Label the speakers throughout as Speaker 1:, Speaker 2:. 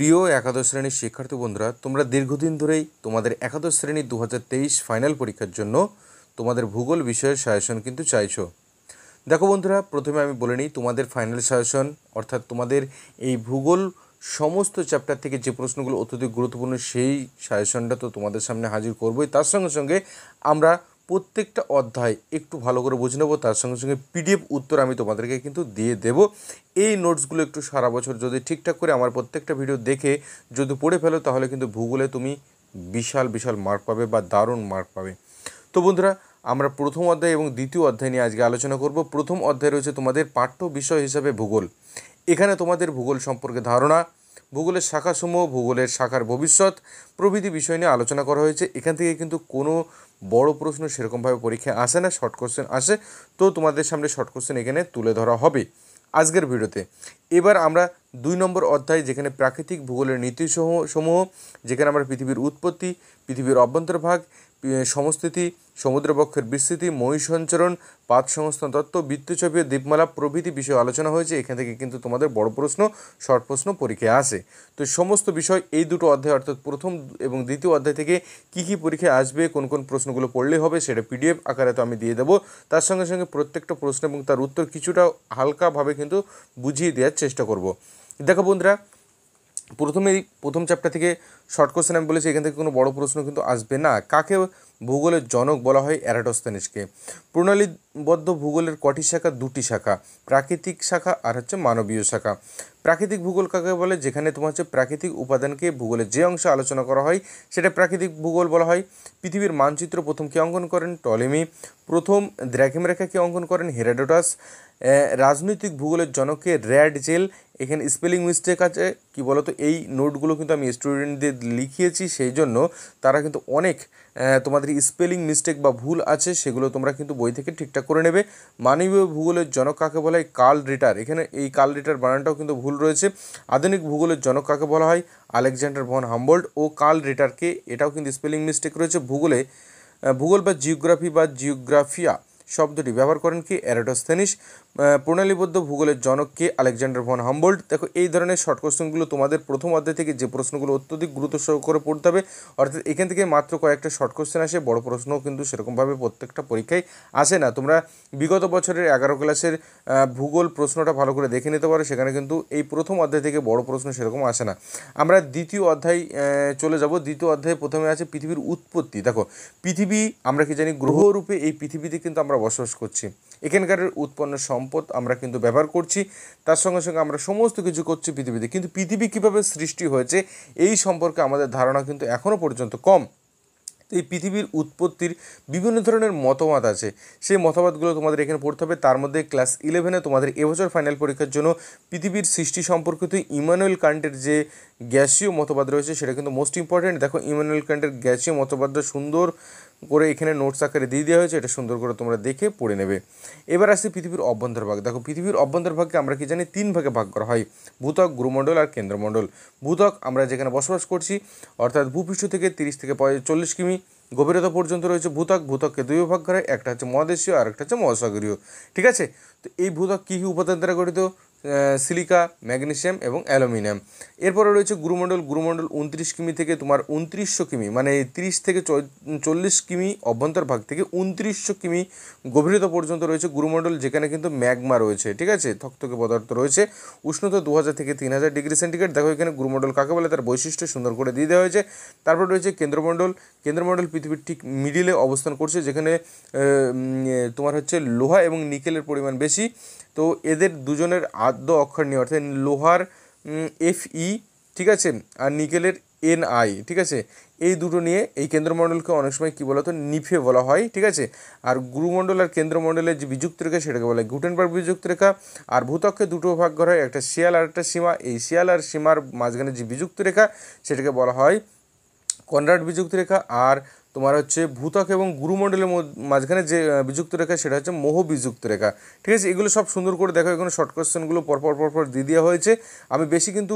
Speaker 1: প্রিয় একাদশ শ্রেণীর শিক্ষার্থী বন্ধুরা তোমরা দীর্ঘদিন ধরেই তোমাদের একাদশ শ্রেণী দু ফাইনাল পরীক্ষার জন্য তোমাদের ভূগোল বিষয়ের সাজেশন কিন্তু চাইছো দেখো বন্ধুরা প্রথমে আমি বলে নিই তোমাদের ফাইনাল সাজেশন অর্থাৎ তোমাদের এই ভূগোল সমস্ত চ্যাপ্টার থেকে যে প্রশ্নগুলো অত্যধিক গুরুত্বপূর্ণ সেই সাজেশনটা তো তোমাদের সামনে হাজির করবই তার সঙ্গে সঙ্গে আমরা প্রত্যেকটা অধ্যায় একটু ভালো করে বুঝে নেবো তার সঙ্গে সঙ্গে পিডিএফ উত্তর আমি তোমাদেরকে কিন্তু দিয়ে দেব এই নোটসগুলো একটু সারা বছর যদি ঠিকঠাক করে আমার প্রত্যেকটা ভিডিও দেখে যদি পড়ে ফেলো তাহলে কিন্তু ভূগোলে তুমি বিশাল বিশাল মার্ক পাবে বা দারুণ মার্ক পাবে তো বন্ধুরা আমরা প্রথম অধ্যায় এবং দ্বিতীয় অধ্যায় নিয়ে আজকে আলোচনা করব প্রথম অধ্যায় রয়েছে তোমাদের পাঠ্য বিষয় হিসাবে ভূগোল এখানে তোমাদের ভূগোল সম্পর্কে ধারণা ভূগোলের শাখাসমূহ ভূগোলের শাখার ভবিষ্যৎ প্রভৃতি বিষয় নিয়ে আলোচনা করা হয়েছে এখান থেকে কিন্তু কোনো বড় প্রশ্ন সেরকমভাবে পরীক্ষায় আসে না শর্ট কোশ্চেন আসে তো তোমাদের সামনে শর্ট কোশ্চেন এখানে তুলে ধরা হবে আজকের ভিডিওতে এবার আমরা দুই নম্বর অধ্যায় যেখানে প্রাকৃতিক ভূগোলের নীতিসমূহ সমূহ যেখানে আমরা পৃথিবীর উৎপত্তি পৃথিবীর অভ্যন্তরভাগ সমস্থিতি সমুদ্রবক্ষের বিস্তৃতি মহিষ সঞ্চরণ পাত সংস্থান তত্ত্ব বৃত্তচপীয় দ্বীপমালা প্রভৃতি বিষয়ে আলোচনা হয়েছে এখান থেকে কিন্তু তোমাদের বড় প্রশ্ন শর্ট প্রশ্ন পরীক্ষায় আসে তো সমস্ত বিষয় এই দুটো অধ্যায় অর্থাৎ প্রথম এবং দ্বিতীয় অধ্যায় থেকে কি কি পরীক্ষায় আসবে কোন কোন প্রশ্নগুলো পড়লে হবে সেটা পিডিএফ আকারে তো আমি দিয়ে দেবো তার সঙ্গে সঙ্গে প্রত্যেকটা প্রশ্ন এবং তার উত্তর কিছুটা হালকাভাবে কিন্তু বুঝিয়ে দেওয়ার চেষ্টা করব দেখো বন্ধুরা প্রথমেই প্রথম চ্যাপ্টার থেকে শর্ট কোশ্চেন আমি বলেছি এখান থেকে কোনো বড় প্রশ্ন কিন্তু আসবে না কাকে ভূগোলের জনক বলা হয় অ্যারাটোস্থানিসকে প্রণালীবদ্ধ ভূগোলের কটি শাখা দুটি শাখা প্রাকৃতিক শাখা আর হচ্ছে মানবীয় শাখা প্রাকৃতিক ভূগোল কাকে বলে যেখানে তোমার হচ্ছে প্রাকৃতিক উপাদানকে ভূগোলের যে অংশে আলোচনা করা হয় সেটা প্রাকৃতিক ভূগোল বলা হয় পৃথিবীর মানচিত্র প্রথম কে অঙ্কন করেন টলেমি প্রথম রেখাকে অঙ্কন করেন হেরাডোটাস রাজনৈতিক ভূগোলের জনকে র্যাড জেল এখানে স্পেলিং মিস্টেক আছে কি বলতো এই নোটগুলো কিন্তু আমি স্টুডেন্টদের লিখিয়েছি সেই জন্য তারা কিন্তু অনেক তোমাদের স্পেলিং মিস্টেক বা ভুল আছে সেগুলো তোমরা কিন্তু বই থেকে ঠিকঠাক করে নেবে মানবীয় ভূগোলের জনক কাকে বলা হয় কাল রিটার এখানে এই কাল রিটার বানানটাও কিন্তু ভুল রয়েছে আধুনিক ভূগোলের জনক কাকে বলা হয় আলেকজান্ডার ভন হাম্বোল্ড ও কাল রিটারকে এটাও কিন্তু স্পেলিং মিস্টেক রয়েছে ভূগোলে ভূগোল বা জিওগ্রাফি বা জিওগ্রাফিয়া শব্দটি ব্যবহার করেন কি অ্যারোডোস্থেনিস প্রণালীবদ্ধ ভূগোলের জনক কে আলেকজান্ডার ভন হাম্বোল্ট দেখো এই ধরনের শর্ট কোশ্চেনগুলো তোমাদের প্রথম অধ্যায় থেকে যে প্রশ্নগুলো অত্যধিক গুরুত্ব সহকারে পড়তে হবে অর্থাৎ এখান থেকে মাত্র কয়েকটা শর্ট কোশ্চেন আসে বড় প্রশ্নও কিন্তু সেরকমভাবে প্রত্যেকটা পরীক্ষায় আসে না তোমরা বিগত বছরের এগারো ক্লাসের ভূগোল প্রশ্নটা ভালো করে দেখে নিতে পারো সেখানে কিন্তু এই প্রথম অধ্যায় থেকে বড় প্রশ্ন সেরকম আসে না আমরা দ্বিতীয় অধ্যায় চলে যাব দ্বিতীয় অধ্যায়ে প্রথমে আছে পৃথিবীর উৎপত্তি দেখো পৃথিবী আমরা কি জানি গ্রহরূপে এই পৃথিবীতে কিন্তু আমরা বসবাস করছি এখানকার উৎপন্ন সম্পদ আমরা কিন্তু ব্যবহার করছি তার সঙ্গে সঙ্গে আমরা সমস্ত কিছু করছি পৃথিবীতে কিন্তু পৃথিবী কীভাবে সৃষ্টি হয়েছে এই সম্পর্কে আমাদের ধারণা কিন্তু এখনও পর্যন্ত কম এই পৃথিবীর উৎপত্তির বিভিন্ন ধরনের মতামত আছে সেই মতামতগুলো তোমাদের এখানে পড়তে হবে তার মধ্যে ক্লাস ইলেভেনে তোমাদের এবছর ফাইনাল পরীক্ষার জন্য পৃথিবীর সৃষ্টি সম্পর্কিত ইমানুয়েল কান্টের যে গ্যাসীয় মতবাদ রয়েছে সেটা কিন্তু মোস্ট ইম্পর্ট্যান্ট দেখো ইমানুয়েল কান্টের গ্যাসীয় মতবাদটা সুন্দর করে এখানে নোটস আকারে দিয়ে দেওয়া হয়েছে এটা সুন্দর করে তোমরা দেখে পড়ে নেবে এবার আসছে পৃথিবীর অভ্যন্তরভাগ দেখো পৃথিবীর অভ্যন্তরভাগকে আমরা কি জানি তিন ভাগে ভাগ করা হয় ভূতক গুরুমণ্ডল আর কেন্দ্রমণ্ডল ভূতক আমরা যেখানে বসবাস করছি অর্থাৎ ভূপৃষ্ঠ থেকে তিরিশ থেকে চল্লিশ কিমি গভীরতা পর্যন্ত রয়েছে ভূতক ভূতককে দুই ভাগ করে একটা হচ্ছে মহাদেশীয় আর একটা হচ্ছে মহাসাগরীয় ঠিক আছে তো এই ভূতক কী কী উপাদান দ্বারা গঠিত সিলিকা ম্যাগনেশিয়াম এবং অ্যালুমিনিয়াম এরপরে রয়েছে গুরুমণ্ডল গুরুমণ্ডল উনত্রিশ কিমি থেকে তোমার উনত্রিশশো কিমি মানে তিরিশ থেকে চল্লিশ কিমি অভ্যন্তর ভাগ থেকে উনত্রিশশো কিমি গভীরতা পর্যন্ত রয়েছে গুরুমণ্ডল যেখানে কিন্তু ম্যাগমা রয়েছে ঠিক আছে থকথকে পদার্থ রয়েছে উষ্ণতা দু হাজার থেকে তিন হাজার ডিগ্রি সেন্টিগ্রেড দেখো এখানে গুরুমণ্ডল কাকে বলে তার বৈশিষ্ট্য সুন্দর করে দিয়ে দেওয়া হয়েছে তারপর রয়েছে কেন্দ্রমণ্ডল কেন্দ্রমণ্ডল পৃথিবীর ঠিক মিডিলে অবস্থান করছে যেখানে তোমার হচ্ছে লোহা এবং নিকেলের পরিমাণ বেশি তো এদের দুজনের আদ্য অক্ষর নিয়ে অর্থাৎ লোহার এফ ই e, ঠিক আছে আর নিকেলের এন আই ঠিক আছে এই দুটো নিয়ে এই কেন্দ্রমণ্ডলকে অনেক সময় কী বলতো নিফে বলা হয় ঠিক আছে আর গুরুমণ্ডল আর কেন্দ্রমণ্ডলের যে বিযুক্ত রেখা সেটাকে বলা হয় গুটেনবার্গ বিযুক্ত রেখা আর ভূতক্ষে দুটো ভাগ করা হয় একটা শিয়াল আর একটা সীমা এই শিয়াল আর সীমার মাঝখানে যে বিযুক্ত রেখা সেটাকে বলা হয় কনরাড বিযুক্ত রেখা আর তোমার হচ্ছে ভূতক এবং গুরুমণ্ডলের মাঝখানে যে বিযুক্ত রেখা সেটা হচ্ছে মোহ বিযুক্ত রেখা ঠিক আছে এগুলো সব সুন্দর করে দেখো এখানে শর্ট কোয়েশ্চেনগুলো পরপর পরপর দিয়ে দেওয়া হয়েছে আমি বেশি কিন্তু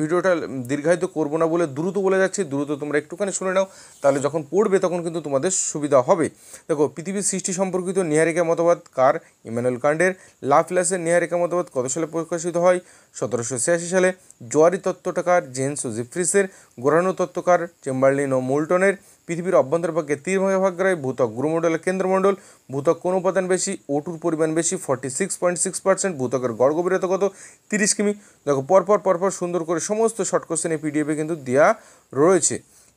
Speaker 1: ভিডিওটা দীর্ঘায়িত করব না বলে দ্রুত বলে যাচ্ছি দ্রুত তোমরা একটুখানি শুনে নাও তাহলে যখন পড়বে তখন কিন্তু তোমাদের সুবিধা হবে দেখো পৃথিবীর সৃষ্টি সম্পর্কিত নিহারিকা মতবাদ কার ইমানুয়েল কাণ্ডের লাফলাসের নিহারিকা মতবাদ কত সালে প্রকাশিত হয় সতেরোশো ছিয়াশি সালে জোয়ারি তত্ত্বটাকার জেন্স ও জিফ্রিসের গোরানো তত্ত্বকার চেম্বারলিন ও মোল্টনের পৃথিবীর অভ্যন্তরভাগকে তীরভাগে ভাগে ভাগ করা হয় ভূতক কেন্দ্রমণ্ডল ভূতক কোন উপাদান বেশি ওটুর পরিমাণ বেশি forty six point six percent ভূতকের গর্গবিরত কত তিরিশ কিমি দেখো পরপর পরপর সুন্দর করে সমস্ত শর্ট কোশ্চেন এই পিডিএফে কিন্তু দেওয়া রয়েছে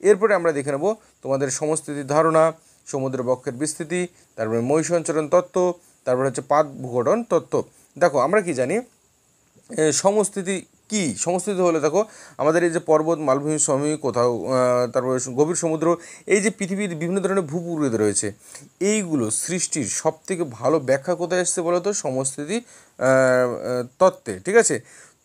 Speaker 1: এরপরে আমরা দেখে নেব তোমাদের সমস্থিতির ধারণা সমুদ্র বক্ষের বিস্তৃতি তারপরে মহিষঞ্চরণ তত্ত্ব তারপরে হচ্ছে পাত ভূগঠন তত্ত্ব দেখো আমরা কি জানি সমস্থিতি কি সংস্থিত হলে দেখো আমাদের এই যে পর্বত মালভূমি সমী কোথাও তারপরে গভীর সমুদ্র এই যে পৃথিবীর বিভিন্ন ধরনের ভূপুরিত রয়েছে এইগুলো সৃষ্টির সবথেকে ভালো ব্যাখ্যা কোথায় এসছে বলো তো সংস্থিতি তত্ত্বে ঠিক আছে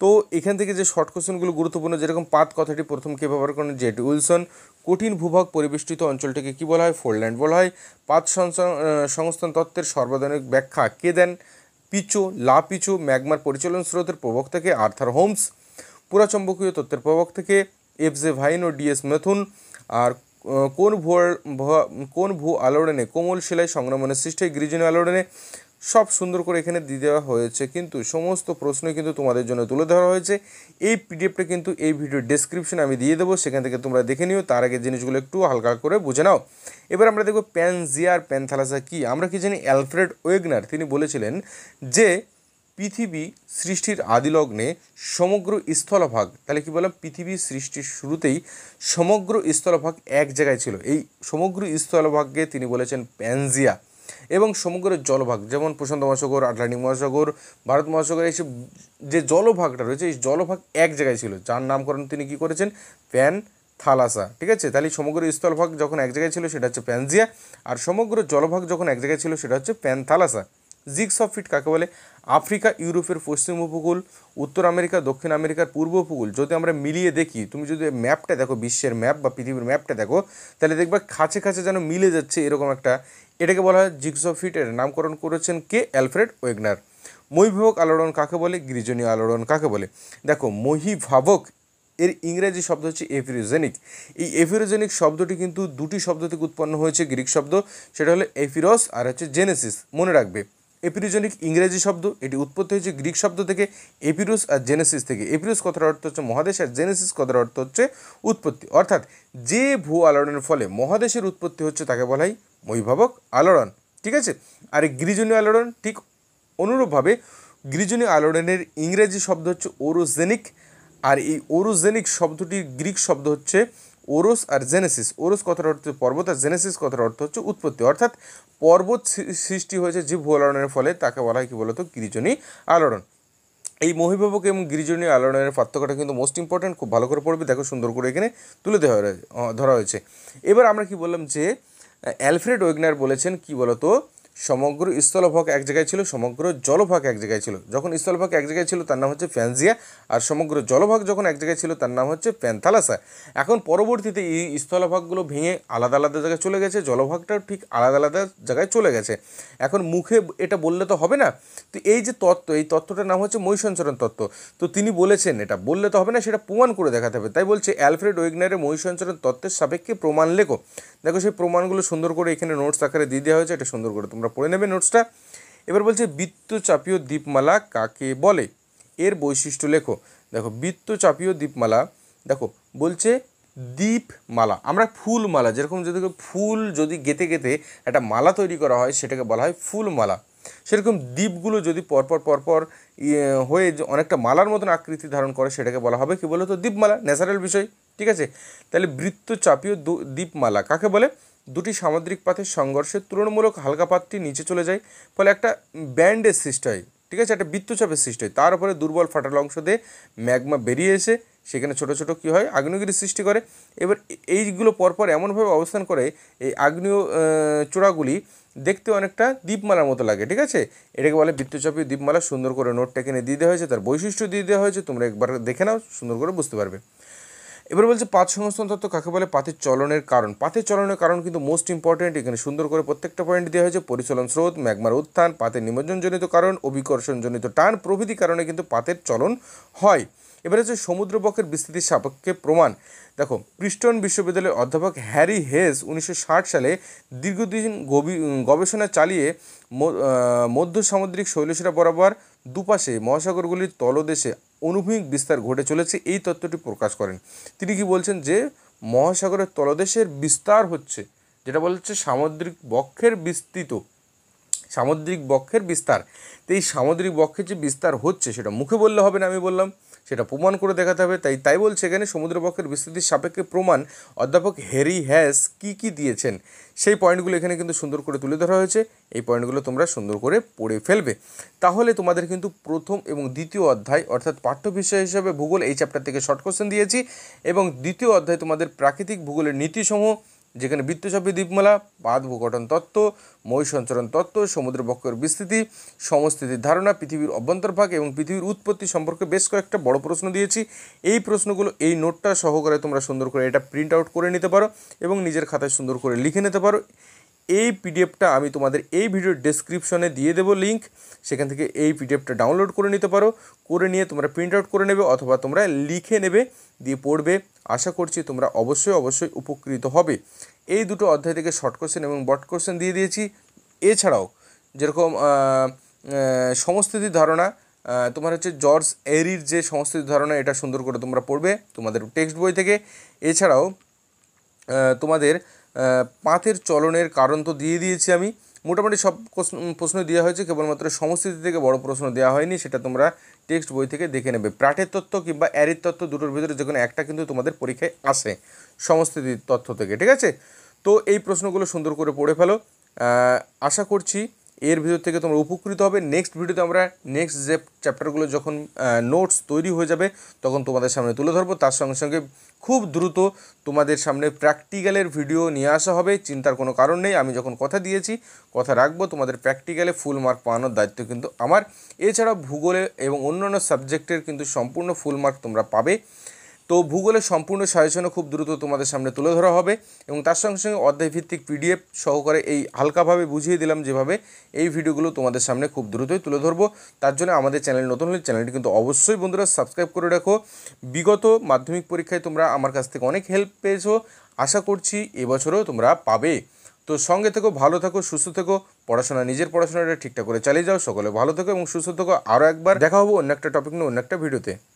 Speaker 1: তো এখান থেকে যে শর্ট কোয়েশনগুলো গুরুত্বপূর্ণ যেরকম পাত কথাটি প্রথম কে ব্যবহার করেন জেট উইলসন কঠিন ভূভাগ পরিবেষ্টিত অঞ্চলটিকে কী বলা হয় ফোল্ডল্যান্ড বলা হয় পাত সংস্থান তত্ত্বের সর্বাধুনিক ব্যাখ্যা কে দেন পিচো লা পিচো ম্যাগমার পরিচালন স্রোতের প্রবক থেকে আর্থার হোমস পুরাচম্বকীয় তত্ত্বের প্রবক থেকে এফ জে ভাইন ও ডিএস মেথুন আর কোন ভুয়ার কোন ভু আলোড়নে কোমল শিলায় সংগ্রামনের সৃষ্টি গ্রিজিন আলোড়নে সব সুন্দর করে এখানে দিয়ে দেওয়া হয়েছে কিন্তু সমস্ত প্রশ্ন কিন্তু তোমাদের জন্য তুলে ধরা হয়েছে এই পিডিএফটা কিন্তু এই ভিডিওর ডেসক্রিপশন আমি দিয়ে দেবো সেখান থেকে তোমরা দেখে নিও তার আগে জিনিসগুলো একটু হালকা করে বুঝে নাও এবার আমরা দেখব প্যানজিয়ার প্যানথালাসা কি আমরা কি জানি অ্যালফ্রেড ওয়েগনার তিনি বলেছিলেন যে পৃথিবী সৃষ্টির আদিলগ্নে সমগ্র স্থলভাগ তাহলে কি বললাম পৃথিবী সৃষ্টির শুরুতেই সমগ্র স্থলভাগ এক জায়গায় ছিল এই সমগ্র স্থলভাগকে তিনি বলেছেন প্যানজিয়া এবং সমগ্র জলভাগ যেমন প্রশান্ত মহাসাগর আটলান্টিক মহাসাগর ভারত মহাসাগর এইসব যে জলভাগটা রয়েছে এই জলভাগ এক জায়গায় ছিল যার নামকরণ তিনি কী করেছেন প্যান থালাসা ঠিক আছে তাহলে সমগ্র স্থলভাগ যখন এক জায়গায় ছিল সেটা হচ্ছে প্যানজিয়া আর সমগ্র জলভাগ যখন এক জায়গায় ছিল সেটা হচ্ছে Panthalassa jigsaw fit কাকে বলে আফ্রিকা ইউরোপের পশ্চিম উপকূল উত্তর আমেরিকা দক্ষিণ আমেরিকার পূর্ব উপকূল যদি আমরা মিলিয়ে দেখি তুমি যদি ম্যাপটা দেখো বিশ্বের ম্যাপ বা পৃথিবীর ম্যাপটা দেখো তাহলে দেখবা খাঁচে খাঁচে যেন মিলে যাচ্ছে এরকম একটা এটাকে বলা হয় জিক্স অফ ফিটের নামকরণ করেছেন কে অ্যালফ্রেড ওয়েগনার মহিভাবক আলোড়ন কাকে বলে গৃজনীয় আলোড়ন কাকে বলে দেখো মহিভাবক এর ইংরেজি শব্দ হচ্ছে এফিরোজেনিক এই এফিরোজেনিক শব্দটি কিন্তু দুটি শব্দ থেকে উৎপন্ন হয়েছে গ্রিক শব্দ সেটা হলো এফিরস আর হচ্ছে জেনেসিস মনে রাখবে এপিরোজেনিক ইংরেজি শব্দ এটি উৎপত্তি হয়েছে গ্রিক শব্দ থেকে এপিরোস আর জেনেসিস থেকে এপিরোস কথার অর্থ হচ্ছে মহাদেশ আর জেনেসিস কথার অর্থ হচ্ছে উৎপত্তি অর্থাৎ যে ভূ আলোড়নের ফলে মহাদেশের উৎপত্তি হচ্ছে তাকে বলা হয় মহিভাবক আলোড়ন ঠিক আছে আর গ্রিজনীয় আলোড়ন ঠিক অনুরূপভাবে গিরিজনীয় আলোড়নের ইংরেজি শব্দ হচ্ছে ওরোজেনিক আর এই ওরোজেনিক শব্দটির গ্রিক শব্দ হচ্ছে ওরস আর জেনেসিস ওরস কথার অর্থ পর্বত আর জেনেসিস কথার অর্থ হচ্ছে উৎপত্তি অর্থাৎ পর্বত সৃষ্টি হয়েছে জীব আলোড়নের ফলে তাকে বলা হয় কী বলতো গিরিজনী আলোড়ন এই মহিভাবক এবং গিরিজনী আলোড়নের পার্থক্যটা কিন্তু মোস্ট ইম্পর্ট্যান্ট খুব ভালো করে পড়বে দেখো সুন্দর করে এখানে তুলে দেওয়া ধরা হয়েছে এবার আমরা কি বললাম যে অ্যালফ্রেড ওয়েগনার বলেছেন কি বলতো সমগ্র স্থলভাগ এক জায়গায় ছিল সমগ্র জলভাগ এক জায়গায় ছিল যখন স্থলভাগ এক জায়গায় ছিল তার নাম হচ্ছে ফ্যানজিয়া আর সমগ্র জলভাগ যখন এক জায়গায় ছিল তার নাম হচ্ছে প্যান্থালাসা এখন পরবর্তীতে এই স্থলভাগগুলো ভেঙে আলাদা আলাদা জায়গায় চলে গেছে জলভাগটাও ঠিক আলাদা আলাদা জায়গায় চলে গেছে এখন মুখে এটা বললে তো হবে না তো এই যে তত্ত্ব এই তত্ত্বটার নাম হচ্ছে মহিষঞ্চরণ তত্ত্ব তো তিনি বলেছেন এটা বললে তো হবে না সেটা প্রমাণ করে দেখাতে হবে তাই বলছে অ্যালফ্রেড ওয়েগনারের মহিষঞ্চরণ তত্ত্বের সাপেক্ষে প্রমাণ লেখো দেখো সেই প্রমাণগুলো সুন্দর করে এখানে নোটস আকারে দিয়ে দেওয়া হয়েছে এটা সুন্দর করে তোমরা পড়ে নেবে নোটসটা এবার বলছে বৃত্তচাপীয় দ্বীপমালা কাকে বলে এর বৈশিষ্ট্য লেখো দেখো বৃত্তচাপীয় দ্বীপমালা দেখো বলছে দ্বীপমালা আমরা ফুলমালা যেরকম যদি ফুল যদি গেতে গেতে একটা মালা তৈরি করা হয় সেটাকে বলা হয় ফুলমালা সেরকম দ্বীপগুলো যদি পরপর পরপর ইয়ে হয়ে অনেকটা মালার মতন আকৃতি ধারণ করে সেটাকে বলা হবে কি বলতো তো দ্বীপমালা ন্যাচারাল বিষয় ঠিক আছে তাহলে বৃত্তচাপীয় দ্বীপমালা কাকে বলে দুটি সামুদ্রিক পাথের সংঘর্ষে তুলনামূলক হালকা পাতটি নিচে চলে যায় ফলে একটা ব্যান্ডের সৃষ্টি হয় ঠিক আছে একটা বৃত্তচাপের সৃষ্টি হয় তার উপরে দুর্বল ফাটাল অংশ দিয়ে ম্যাগমা বেরিয়ে এসে সেখানে ছোট ছোট কী হয় আগ্নেয়গিরি সৃষ্টি করে এবার এইগুলো পরপর এমনভাবে অবস্থান করে এই আগ্নেয় চূড়াগুলি দেখতে অনেকটা দ্বীপমালার মতো লাগে ঠিক আছে এটাকে বলে বৃত্তচাপীয় দ্বীপমালা সুন্দর করে নোটটা কিনে দিয়ে দেওয়া হয়েছে তার বৈশিষ্ট্য দিয়ে দেওয়া হয়েছে তোমরা একবার দেখে নাও সুন্দর করে বুঝতে পারবে এবার বলছে পাঁচ সংস্থান তত্ত্ব কাকে বলে পাতের চলনের কারণ পাতের চলনের কারণ কিন্তু মোস্ট ইম্পর্টেন্ট এখানে সুন্দর করে প্রত্যেকটা পয়েন্ট দেওয়া হয়েছে পরিচলন স্রোত ম্যাগমার উত্থান পাতের নিমজ্জনজনিত কারণ অভিকর্ষণজনিত টান প্রভৃতি কারণে কিন্তু পাতের চলন হয় এবার হচ্ছে সমুদ্রপক্ষের বিস্তৃতির সাপেক্ষে প্রমাণ দেখো প্রিস্টন বিশ্ববিদ্যালয়ের অধ্যাপক হ্যারি হেস উনিশশো সালে দীর্ঘদিন গবেষণা চালিয়ে মধ্য সামুদ্রিক শৈলশিরা বরাবর দুপাশে মহাসাগরগুলির তলদেশে অনুভূমিক বিস্তার ঘটে চলেছে এই তত্ত্বটি প্রকাশ করেন তিনি কি বলছেন যে মহাসাগরের তলদেশের বিস্তার হচ্ছে যেটা বলছে সামুদ্রিক বক্ষের বিস্তৃত সামুদ্রিক বক্ষের বিস্তার তো এই সামুদ্রিক বক্ষের যে বিস্তার হচ্ছে সেটা মুখে বললে হবে না আমি বললাম সেটা প্রমাণ করে দেখাতে হবে তাই তাই বলছে এখানে সমুদ্রপক্ষের বিস্তৃতির সাপেক্ষে প্রমাণ অধ্যাপক হ্যারি হ্যাস কি কি দিয়েছেন সেই পয়েন্টগুলো এখানে কিন্তু সুন্দর করে তুলে ধরা হয়েছে এই পয়েন্টগুলো তোমরা সুন্দর করে পড়ে ফেলবে তাহলে তোমাদের কিন্তু প্রথম এবং দ্বিতীয় অধ্যায় অর্থাৎ পাঠ্য বিষয় হিসেবে ভূগোল এই চ্যাপ্টার থেকে শর্ট কোশ্চেন দিয়েছি এবং দ্বিতীয় অধ্যায় তোমাদের প্রাকৃতিক ভূগোলের নীতিসমূহ যেখানে বৃত্তচাপী দ্বীপমালা বাদ ভূগঠন তত্ত্ব ময় সঞ্চরণ তত্ত্ব সমুদ্রবক্ষের বিস্তৃতি সমস্থিতির ধারণা পৃথিবীর অভ্যন্তরভাগ এবং পৃথিবীর উৎপত্তি সম্পর্কে বেশ কয়েকটা বড় প্রশ্ন দিয়েছি এই প্রশ্নগুলো এই নোটটা সহকারে তোমরা সুন্দর করে এটা প্রিন্ট আউট করে নিতে পারো এবং নিজের খাতায় সুন্দর করে লিখে নিতে পারো এই পিডিএফটা আমি তোমাদের এই ভিডিওর ডেসক্রিপশনে দিয়ে দেবো লিঙ্ক সেখান থেকে এই পিডিএফটা ডাউনলোড করে নিতে পারো করে নিয়ে তোমরা প্রিন্ট আউট করে নেবে অথবা তোমরা লিখে নেবে দিয়ে পড়বে আশা করছি তোমরা অবশ্যই অবশ্যই উপকৃত হবে এই দুটো অধ্যায় থেকে শর্ট কোশ্চেন এবং বট কোশ্চেন দিয়ে দিয়েছি এছাড়াও যেরকম সংস্কৃতি ধারণা তোমার হচ্ছে জর্জ এরির যে সংস্কৃতি ধারণা এটা সুন্দর করে তোমরা পড়বে তোমাদের টেক্সট বই থেকে এছাড়াও তোমাদের পাঁথের চলনের কারণ তো দিয়ে দিয়েছি আমি মোটামুটি সব প্রশ্ন দেওয়া হয়েছে কেবলমাত্র সমস্থিতি থেকে বড় প্রশ্ন দেওয়া হয়নি সেটা তোমরা টেক্সট বই থেকে দেখে নেবে প্রাটের তত্ত্ব কিংবা অ্যারির তত্ত্ব দুটোর ভিতরে যে কোনো একটা কিন্তু তোমাদের পরীক্ষায় আসে সমস্তিতির তথ্য থেকে ঠিক আছে তো এই প্রশ্নগুলো সুন্দর করে পড়ে ফেলো আশা করছি এর ভিতর থেকে তোমরা উপকৃত হবে নেক্সট ভিডিওতে আমরা নেক্সট যে চ্যাপ্টারগুলো যখন নোটস তৈরি হয়ে যাবে তখন তোমাদের সামনে তুলে ধরবো তার সঙ্গে সঙ্গে খুব দ্রুত তোমাদের সামনে প্র্যাকটিক্যালের ভিডিও নিয়ে আসা হবে চিন্তার কোনো কারণ নেই আমি যখন কথা দিয়েছি কথা রাখবো তোমাদের প্র্যাকটিক্যালে ফুল মার্ক পাওয়ানোর দায়িত্ব কিন্তু আমার এছাড়া ভূগোলে এবং অন্যান্য সাবজেক্টের কিন্তু সম্পূর্ণ ফুল মার্ক তোমরা পাবে তো ভূগোলের সম্পূর্ণ সাজেশনও খুব দ্রুত তোমাদের সামনে তুলে ধরা হবে এবং তার সঙ্গে সঙ্গে অধ্যায়ভিত্তিক পিডিএফ সহকারে এই হালকাভাবে বুঝিয়ে দিলাম যেভাবে এই ভিডিওগুলো তোমাদের সামনে খুব দ্রুতই তুলে ধরবো তার জন্য আমাদের চ্যানেল নতুন হলে চ্যানেলটি কিন্তু অবশ্যই বন্ধুরা সাবস্ক্রাইব করে রাখো বিগত মাধ্যমিক পরীক্ষায় তোমরা আমার কাছ থেকে অনেক হেল্প পেয়েছো আশা করছি এবছরও তোমরা পাবে তো সঙ্গে থেকো ভালো থাকো সুস্থ থেকো পড়াশোনা নিজের পড়াশোনাটা ঠিকঠাক করে চালিয়ে যাও সকলে ভালো থেকো এবং সুস্থ থেকো আরও একবার দেখা হবো অন্য একটা টপিক নিয়ে অন্য একটা ভিডিওতে